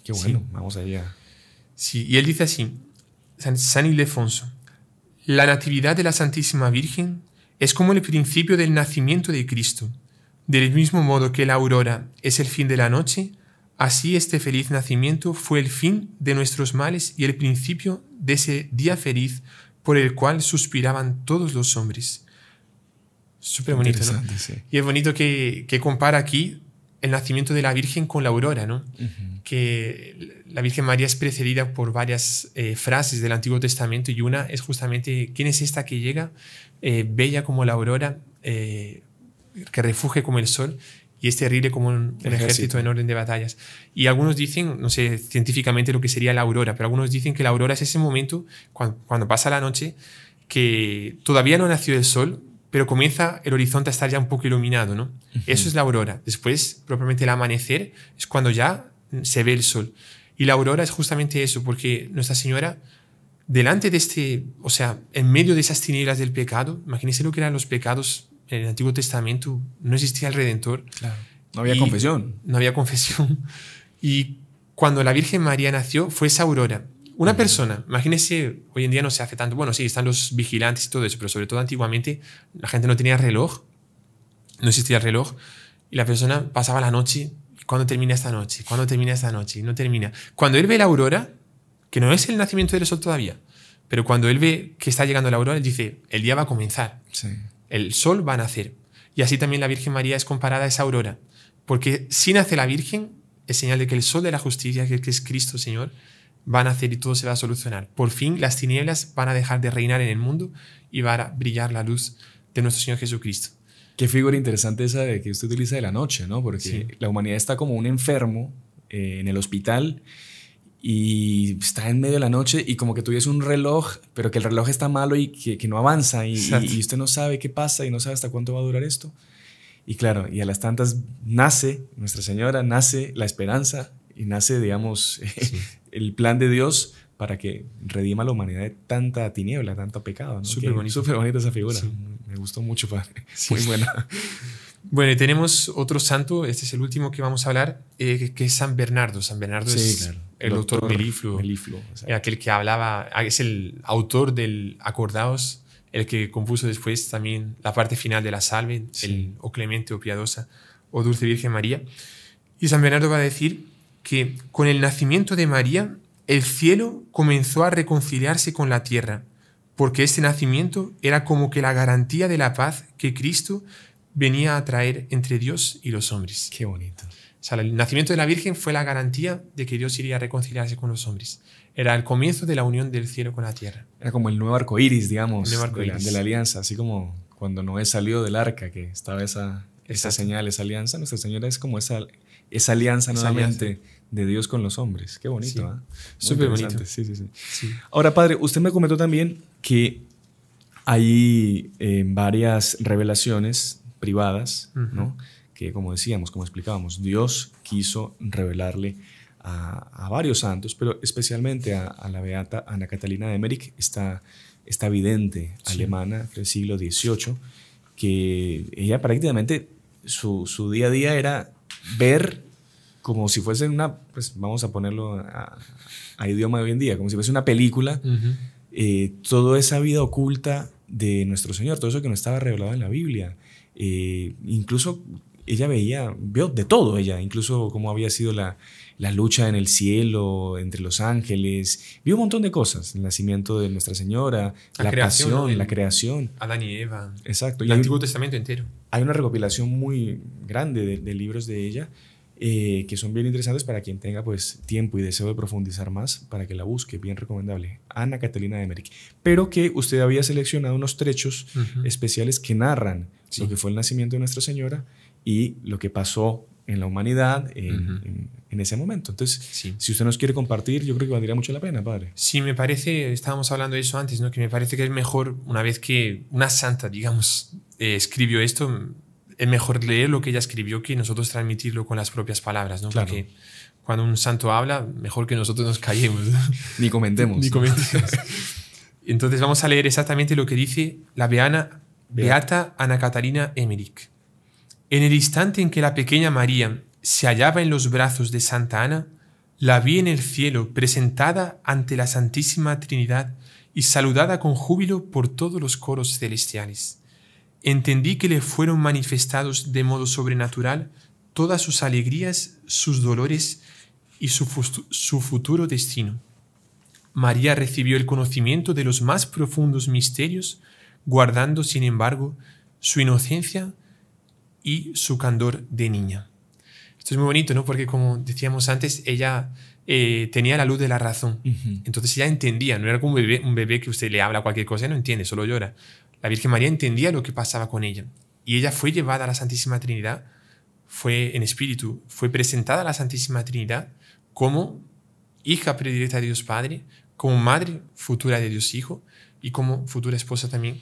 Qué bueno. vamos allá. Sí, y él dice así, San, San Ildefonso, la natividad de la Santísima Virgen es como el principio del nacimiento de Cristo. Del mismo modo que la aurora es el fin de la noche, así este feliz nacimiento fue el fin de nuestros males y el principio de ese día feliz por el cual suspiraban todos los hombres. Súper bonito, ¿no? Y es bonito que, que compara aquí el nacimiento de la Virgen con la aurora, ¿no? Que la Virgen María es precedida por varias eh, frases del Antiguo Testamento y una es justamente, ¿quién es esta que llega, eh, bella como la aurora, eh, que refugia como el sol? Y es terrible como un, ejército en orden de batallas. Y algunos dicen, no sé científicamente lo que sería la aurora, pero algunos dicen que la aurora es ese momento, cuando, cuando pasa la noche, que todavía no nació el sol, pero comienza el horizonte a estar ya un poco iluminado, ¿no? Eso es la aurora. Después, propiamente el amanecer, es cuando ya se ve el sol. Y la aurora es justamente eso, porque Nuestra Señora, delante de este, o sea, en medio de esas tinieblas del pecado, imagínense lo que eran los pecados en el Antiguo Testamento, no existía el Redentor. No había confesión. No había <laughs> confesión. Y cuando la Virgen María nació, fue esa aurora una persona, imagínese, hoy en día no se hace tanto, bueno, sí, están los vigilantes y todo eso, pero sobre todo antiguamente la gente no tenía reloj, no existía reloj, y la persona pasaba la noche, ¿cuándo termina esta noche? ¿Cuándo termina esta noche? Y no termina. Cuando él ve la aurora, que no es el nacimiento del sol todavía, pero cuando él ve que está llegando la aurora, él dice, el día va a comenzar, el sol va a nacer. Y así también la Virgen María es comparada a esa aurora, porque si nace la Virgen, es señal de que el sol de la justicia, que es Cristo, Señor, van a hacer y todo se va a solucionar. Por fin las tinieblas van a dejar de reinar en el mundo y va a brillar la luz de nuestro Señor Jesucristo. Qué figura interesante esa de que usted utiliza de la noche, ¿no? Porque la humanidad está como un enfermo eh, en el hospital y está en medio de la noche y como que tuviese un reloj, pero que el reloj está malo y que, no avanza y, usted no sabe qué pasa y no sabe hasta cuánto va a durar esto. Y claro, y a las tantas nace Nuestra Señora, nace la esperanza y nace, digamos, <laughs> el plan de Dios para que redima la humanidad de tanta tiniebla, tanto pecado. Súper bonita esa figura. Me gustó mucho, padre. <laughs> Muy buena. Bueno, y tenemos otro santo, este es el último que vamos a hablar, eh, que es San Bernardo. San Bernardo es el doctor, doctor melifluo, aquel que hablaba, ah, es el autor del Acordaos, el que compuso después también la parte final de la Salve, el O Clemente o Piadosa o Dulce Virgen María. Y San Bernardo va a decir que con el nacimiento de María el cielo comenzó a reconciliarse con la tierra, porque este nacimiento era como que la garantía de la paz que Cristo venía a traer entre Dios y los hombres. Qué bonito. O sea, el nacimiento de la Virgen fue la garantía de que Dios iría a reconciliarse con los hombres. Era el comienzo de la unión del cielo con la tierra. Era como el nuevo arco iris, digamos, De, la, alianza, así como cuando Noé salió del arca, que estaba esa, esa señal, esa alianza. Nuestra Señora es como esa esa alianza nuevamente de Dios con los hombres. Qué bonito, ¿ah? Súper bonito. Sí, sí, sí, Ahora, padre, usted me comentó también que hay eh, varias revelaciones privadas, ¿no? Que, como decíamos, como explicábamos, Dios quiso revelarle a, varios santos, pero especialmente a, la beata Ana Catalina de Emmerich, esta, esta vidente alemana del siglo XVIII, que ella prácticamente su, su día a día era ver como si fuese una, pues vamos a ponerlo a, idioma de hoy en día, como si fuese una película, eh, toda esa vida oculta de nuestro Señor, todo eso que no estaba revelado en la Biblia. Eh, incluso ella veía, vio de todo ella, incluso cómo había sido la, la lucha en el cielo, entre los ángeles. Vio un montón de cosas. El nacimiento de Nuestra Señora, la, creación, la creación. Adán y Eva. Exacto. El Antiguo Testamento entero. Hay una recopilación muy grande de, libros de ella. Eh, que son bien interesantes para quien tenga pues tiempo y deseo de profundizar más para que la busque, bien recomendable. Ana Catalina de Merck. Pero que usted había seleccionado unos trechos especiales que narran lo que fue el nacimiento de Nuestra Señora y lo que pasó en la humanidad en, ese momento. Entonces, si usted nos quiere compartir, yo creo que valdría mucho la pena, padre. Sí, me parece, estábamos hablando de eso antes, ¿no? que me parece que es mejor, una vez que una santa, digamos, eh, escribió esto, es mejor leer lo que ella escribió que nosotros transmitirlo con las propias palabras, ¿no? Porque cuando un santo habla, mejor que nosotros nos callemos. <laughs> Ni comentemos. Entonces vamos a leer exactamente lo que dice la Beana, Beata Ana Catalina Emmerich. En el instante en que la pequeña María se hallaba en los brazos de Santa Ana, la vi en el cielo presentada ante la Santísima Trinidad y saludada con júbilo por todos los coros celestiales. Entendí que le fueron manifestados de modo sobrenatural todas sus alegrías, sus dolores y su, futuro destino. María recibió el conocimiento de los más profundos misterios, guardando, sin embargo, su inocencia y su candor de niña. Esto es muy bonito, ¿no? Porque como decíamos antes, ella eh, tenía la luz de la razón. Entonces ella entendía, no era como un bebé, un bebé que usted le habla cualquier cosa y no entiende, solo llora. La Virgen María entendía lo que pasaba con ella. Y ella fue llevada a la Santísima Trinidad, fue en espíritu, fue presentada a la Santísima Trinidad como hija predilecta de Dios Padre, como madre futura de Dios Hijo y como futura esposa también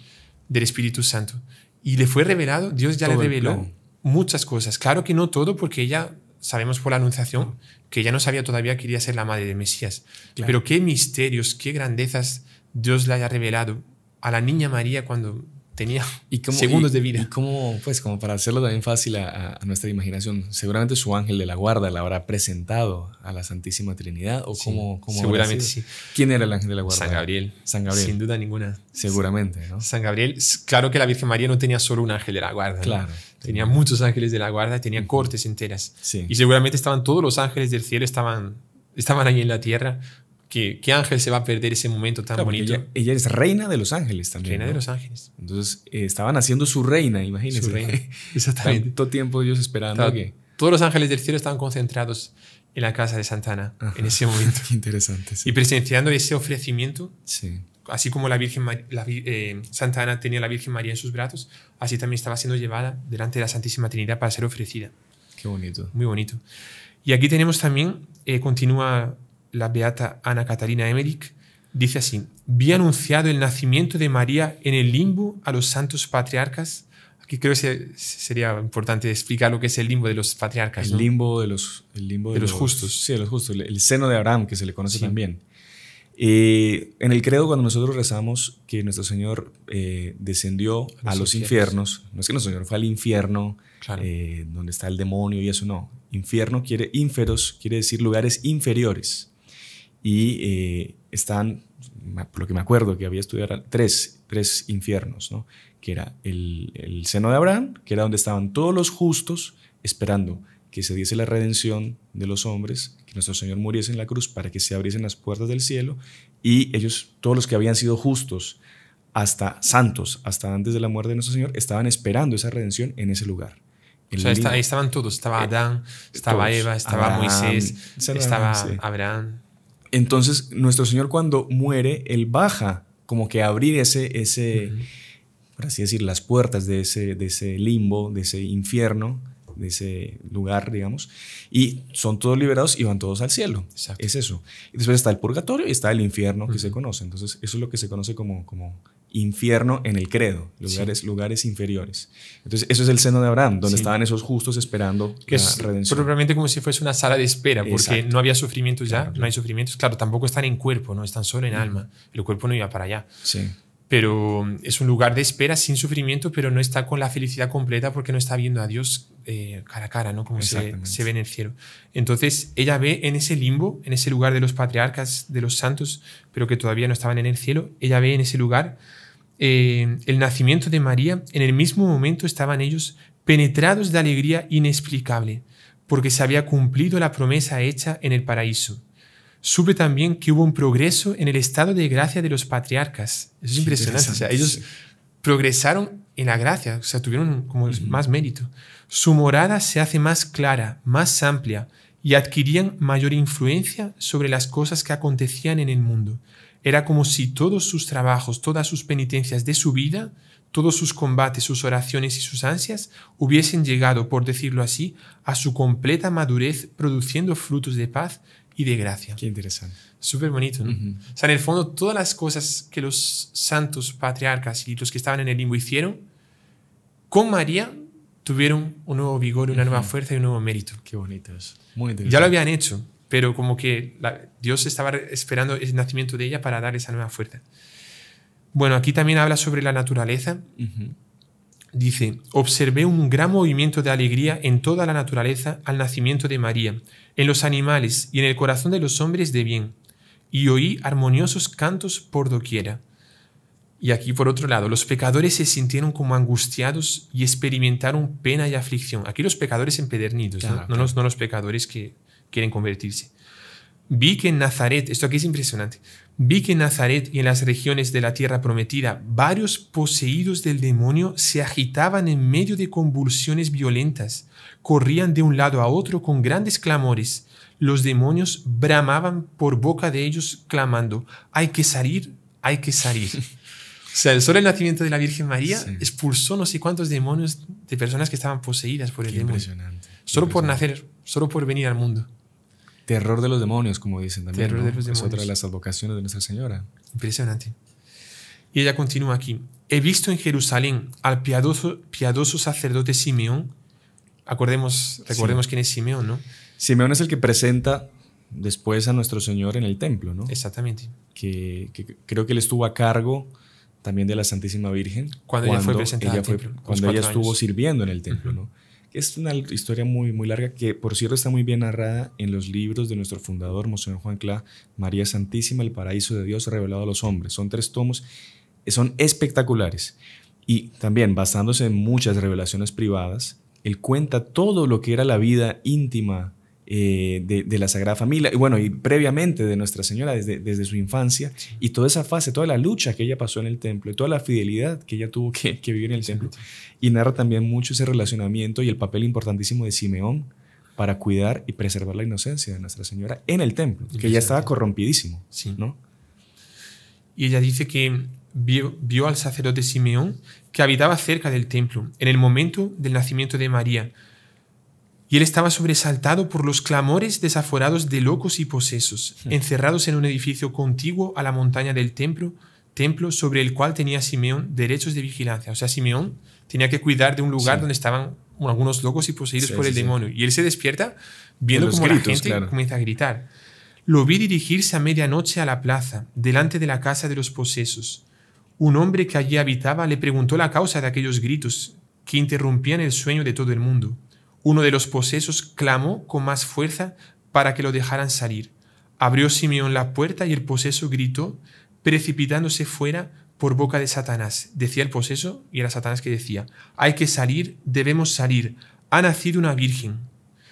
del Espíritu Santo. Y le fue revelado, Dios ya le reveló muchas cosas. Claro que no todo, porque ella, sabemos por la anunciación, que ella no sabía todavía que quería ser la madre de Mesías. Pero qué misterios, qué grandezas Dios le haya revelado a la niña María cuando tenía ¿Y segundos de vida. Y pues, como para hacerlo también fácil a, nuestra imaginación, seguramente su ángel de la guarda la habrá presentado a la Santísima Trinidad o como Seguramente ¿Quién era el ángel de la guarda? San Gabriel. Sin duda ninguna. Seguramente, ¿no? San Gabriel, claro que la Virgen María no tenía solo un ángel de la guarda. Claro. Tenía muchos ángeles de la guarda, tenía cortes enteras. Y seguramente estaban todos los ángeles del cielo, estaban, estaban ahí en la tierra que, Ángel se va a perder ese momento tan bonito. Ella, es reina de Los Ángeles también. Reina de Los Ángeles. Entonces eh, estaban haciendo su reina, imagínense. Su <laughs> Exactamente. Tanto tiempo ellos esperando que. Todos los ángeles del cielo estaban concentrados en la casa de Santana en ese momento. <laughs> interesante. Y presenciando ese ofrecimiento. Sí. Así como la Virgen eh, Santa Ana tenía a la Virgen María en sus brazos, así también estaba siendo llevada delante de la Santísima Trinidad para ser ofrecida. Qué bonito. Muy bonito. Y aquí tenemos también, eh, continúa la beata Ana Catalina Emmerich, dice así, vi anunciado el nacimiento de María en el limbo a los santos patriarcas. Aquí creo que sería importante explicar lo que es el limbo de los patriarcas. El limbo de los, el de, los, justos. Sí, de los justos. El seno de Abraham, que se le conoce también. Eh, en el credo, cuando nosotros rezamos que nuestro Señor eh, descendió a los, infiernos. no es que nuestro Señor fue al infierno, eh, donde está el demonio y eso no. Infierno quiere ínferos, quiere decir lugares inferiores y eh, están, por lo que me acuerdo que había estudiado, tres, tres infiernos, ¿no? que era el, seno de Abraham, que era donde estaban todos los justos esperando que se diese la redención de los hombres, que nuestro Señor muriese en la cruz para que se abriesen las puertas del cielo y ellos, todos los que habían sido justos hasta santos, hasta antes de la muerte de nuestro Señor, estaban esperando esa redención en ese lugar. ahí estaban todos, estaba eh, Adán, estaba Eva, estaba Moisés, estaba Abraham. Entonces, nuestro Señor cuando muere, Él baja como que a abrir ese, ese por así decir, las puertas de ese, de ese limbo, de ese infierno, de ese lugar, digamos, y son todos liberados y van todos al cielo. Es eso. después está el purgatorio y está el infierno que se conoce. Entonces, eso es lo que se conoce como, como infierno en el credo, lugares, lugares inferiores. Entonces, eso es el seno de Abraham, donde estaban esos justos esperando que la es redención. Propiamente como si fuese una sala de espera, porque no había sufrimiento ya, no hay sufrimientos. Claro, tampoco están en cuerpo, no están solo en alma. El cuerpo no iba para allá. Sí. Pero es un lugar de espera sin sufrimiento, pero no está con la felicidad completa porque no está viendo a Dios eh, cara a cara, ¿no? Como se, se ve en el cielo. Entonces, ella ve en ese limbo, en ese lugar de los patriarcas, de los santos, pero que todavía no estaban en el cielo, ella ve en ese lugar eh, el nacimiento de María, en el mismo momento estaban ellos penetrados de alegría inexplicable, porque se había cumplido la promesa hecha en el paraíso. Supe también que hubo un progreso en el estado de gracia de los patriarcas. es impresionante. ellos progresaron en la gracia, o sea, tuvieron como más mérito. Su morada se hace más clara, más amplia, y adquirían mayor influencia sobre las cosas que acontecían en el mundo. Era como si todos sus trabajos, todas sus penitencias de su vida, todos sus combates, sus oraciones y sus ansias hubiesen llegado, por decirlo así, a su completa madurez, produciendo frutos de paz y de gracia. Qué interesante. Súper bonito, ¿no? O sea, en el fondo, todas las cosas que los santos patriarcas y los que estaban en el limbo hicieron, con María tuvieron un nuevo vigor, una nueva fuerza y un nuevo mérito. Qué bonito eso. Muy interesante. Ya lo habían hecho, pero como que Dios estaba esperando el nacimiento de ella para dar esa nueva fuerza. Bueno, aquí también habla sobre la naturaleza. Dice, observé un gran movimiento de alegría en toda la naturaleza al nacimiento de María, en los animales y en el corazón de los hombres de bien, y oí armoniosos cantos por doquiera. Y aquí, por otro lado, los pecadores se sintieron como angustiados y experimentaron pena y aflicción. Aquí los pecadores empedernidos, no los pecadores que, quieren convertirse. Vi que en Nazaret, esto aquí es impresionante, vi que en Nazaret y en las regiones de la tierra prometida varios poseídos del demonio se agitaban en medio de convulsiones violentas, corrían de un lado a otro con grandes clamores. Los demonios bramaban por boca de ellos clamando, hay que salir, hay que salir. <laughs> o sea, el solo el nacimiento de la Virgen María expulsó no sé cuántos demonios de personas que estaban poseídas por el demonio. Impresionante. Solo por nacer, solo por venir al mundo. Terror de los demonios, como dicen también. Terror de los demonios. Es otra de las advocaciones de Nuestra Señora. Impresionante. Y ella continúa aquí. He visto en Jerusalén al piadoso, piadoso sacerdote Simeón. Acordemos, recordemos quién es Simeón, ¿no? Simeón es el que presenta después a nuestro Señor en el templo, ¿no? Exactamente. Que, creo que él estuvo a cargo también de la Santísima Virgen. Cuando, ella fue presentada. cuando ella estuvo sirviendo en el templo, ¿no? es una historia muy, muy larga que, por cierto, está muy bien narrada en los libros de nuestro fundador, Monseñor Juan Cla María Santísima, el paraíso de Dios revelado a los hombres. Son tres tomos, eh, son espectaculares. Y también, basándose en muchas revelaciones privadas, él cuenta todo lo que era la vida íntima eh, de, la Sagrada Familia, y bueno, y previamente de Nuestra Señora desde, su infancia, y toda esa fase, toda la lucha que ella pasó en el templo, y toda la fidelidad que ella tuvo que, vivir en el templo, y narra también mucho ese relacionamiento y el papel importantísimo de Simeón para cuidar y preservar la inocencia de Nuestra Señora en el templo, que ya estaba corrompidísimo, ¿no? Y ella dice que vio, al sacerdote Simeón que habitaba cerca del templo, en el momento del nacimiento de María, y él estaba sobresaltado por los clamores desaforados de locos y posesos, hmm. encerrados en un edificio contiguo a la montaña del templo, templo sobre el cual tenía Simeón derechos de vigilancia. O sea, Simeón tenía que cuidar de un lugar donde estaban algunos locos y poseídos por el demonio. Y él se despierta viendo cómo gritos, la gente comienza a gritar. Lo vi dirigirse a medianoche a la plaza, delante de la casa de los posesos. Un hombre que allí habitaba le preguntó la causa de aquellos gritos que interrumpían el sueño de todo el mundo. Uno de los posesos clamó con más fuerza para que lo dejaran salir. Abrió Simeón la puerta y el poseso gritó, precipitándose fuera por boca de Satanás. Decía el poseso, y era Satanás que decía, hay que salir, debemos salir, ha nacido una virgen.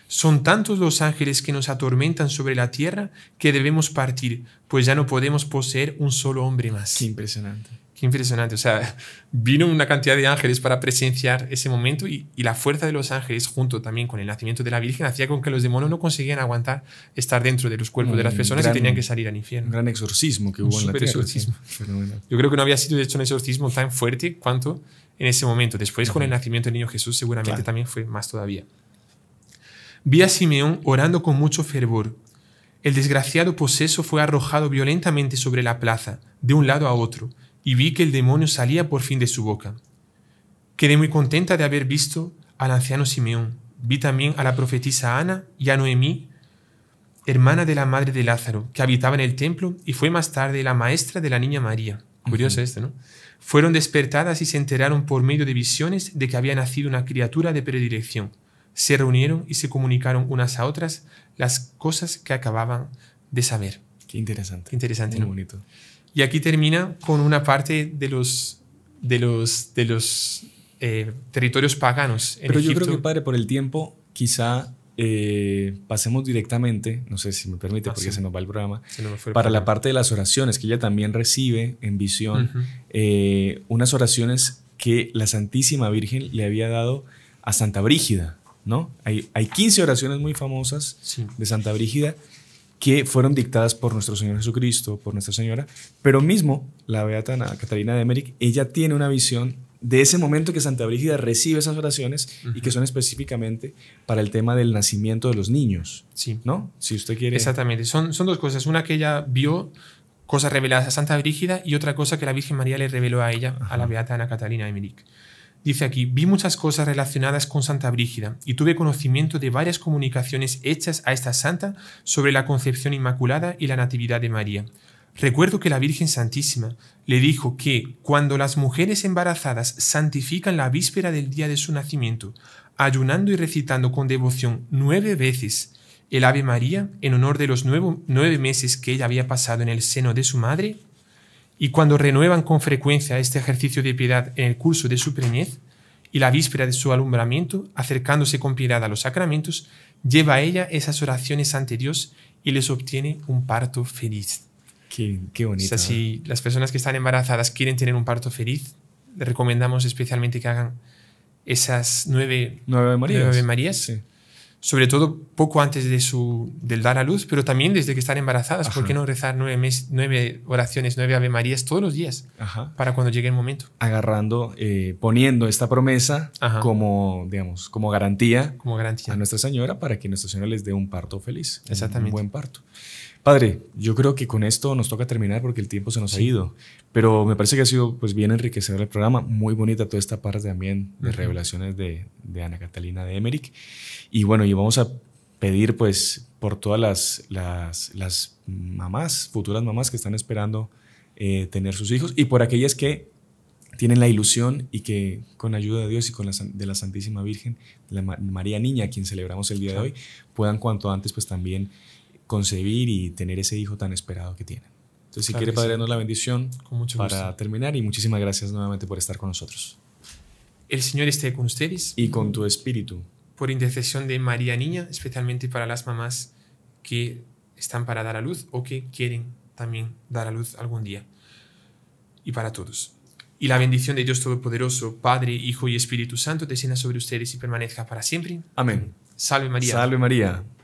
Son tantos los ángeles que nos atormentan sobre la tierra que debemos partir, pues ya no podemos poseer un solo hombre más. Qué impresionante. Qué impresionante. O sea, <laughs> vino una cantidad de ángeles para presenciar ese momento y, la fuerza de los ángeles, junto también con el nacimiento de la Virgen, hacía con que los demonios no conseguían aguantar estar dentro de los cuerpos de las personas y tenían que salir al infierno. Un gran exorcismo que hubo en la tierra. Exorcismo. Yo creo que no había sido, de hecho, un exorcismo tan fuerte cuanto en ese momento. Después, con el nacimiento del niño Jesús, seguramente también fue más todavía. Vi a Simeón orando con mucho fervor. El desgraciado poseso fue arrojado violentamente sobre la plaza, de un lado a otro y vi que el demonio salía por fin de su boca. Quedé muy contenta de haber visto al anciano Simeón. Vi también a la profetisa Ana y a Noemí, hermana de la madre de Lázaro, que habitaba en el templo y fue más tarde la maestra de la niña María. Curioso esto, ¿no? Fueron despertadas y se enteraron por medio de visiones de que había nacido una criatura de predilección. Se reunieron y se comunicaron unas a otras las cosas que acababan de saber. Qué interesante. Qué interesante, Muy bonito. Y aquí termina con una parte de los, de los, de los eh, territorios paganos. En Pero yo creo que, padre, por el tiempo, quizá eh, pasemos directamente, no sé si me permite, ah, porque se nos va el programa, para la parte de las oraciones, que ella también recibe en visión, eh, unas oraciones que la Santísima Virgen le había dado a Santa Brígida, ¿no? Hay, hay 15 oraciones muy famosas de Santa Brígida que fueron dictadas por nuestro Señor Jesucristo, por Nuestra Señora, pero mismo la Beata Ana Catalina de Emmerich, ella tiene una visión de ese momento que Santa Brígida recibe esas oraciones y que son específicamente para el tema del nacimiento de los niños. Sí. ¿No? Si usted quiere. Exactamente. Son, son dos cosas. Una que ella vio cosas reveladas a Santa Brígida y otra cosa que la Virgen María le reveló a ella, a la Beata Ana Catalina de Emmerich. Dice aquí, vi muchas cosas relacionadas con Santa Brígida y tuve conocimiento de varias comunicaciones hechas a esta santa sobre la concepción inmaculada y la natividad de María. Recuerdo que la Virgen Santísima le dijo que cuando las mujeres embarazadas santifican la víspera del día de su nacimiento, ayunando y recitando con devoción nueve veces el Ave María en honor de los nueve, meses que ella había pasado en el seno de su madre, y cuando renuevan con frecuencia este ejercicio de piedad en el curso de su preñez y la víspera de su alumbramiento, acercándose con piedad a los sacramentos, lleva a ella esas oraciones ante Dios y les obtiene un parto feliz. Qué, bonito. O si ¿eh? las personas que están embarazadas quieren tener un parto feliz, recomendamos especialmente que hagan esas nueve, nueve Marías. Nueve sobre todo poco antes de su, del dar a luz, pero también desde que están embarazadas. ¿Por qué no rezar nueve, nueve oraciones, nueve Ave Marías todos los días para cuando llegue el momento? Agarrando, eh, poniendo esta promesa como, digamos, como garantía, como garantía a Nuestra Señora para que Nuestra Señora les dé un parto feliz. Un buen parto. Padre, yo creo que con esto nos toca terminar porque el tiempo se nos ha ido, pero me parece que ha sido pues bien enriquecedor el programa, muy bonita toda esta parte también de revelaciones de, de, Ana Catalina de Emmerich. Y bueno, y vamos a pedir pues por todas las, las, las mamás, futuras mamás que están esperando eh, tener sus hijos y por aquellas que tienen la ilusión y que con ayuda de Dios y con la, de la Santísima Virgen, la María Niña, a quien celebramos el día de hoy, puedan cuanto antes pues también concebir y tener ese hijo tan esperado que tiene. Entonces, si quiere, Padre, nos la bendición con mucho para terminar y muchísimas gracias nuevamente por estar con nosotros. El Señor esté con ustedes. Y con tu espíritu. Por intercesión de María Niña, especialmente para las mamás que están para dar a luz o que quieren también dar a luz algún día. Y para todos. Y la bendición de Dios Todopoderoso, Padre, Hijo y Espíritu Santo, descienda sobre ustedes y permanezca para siempre. Amén. Salve María. Salve María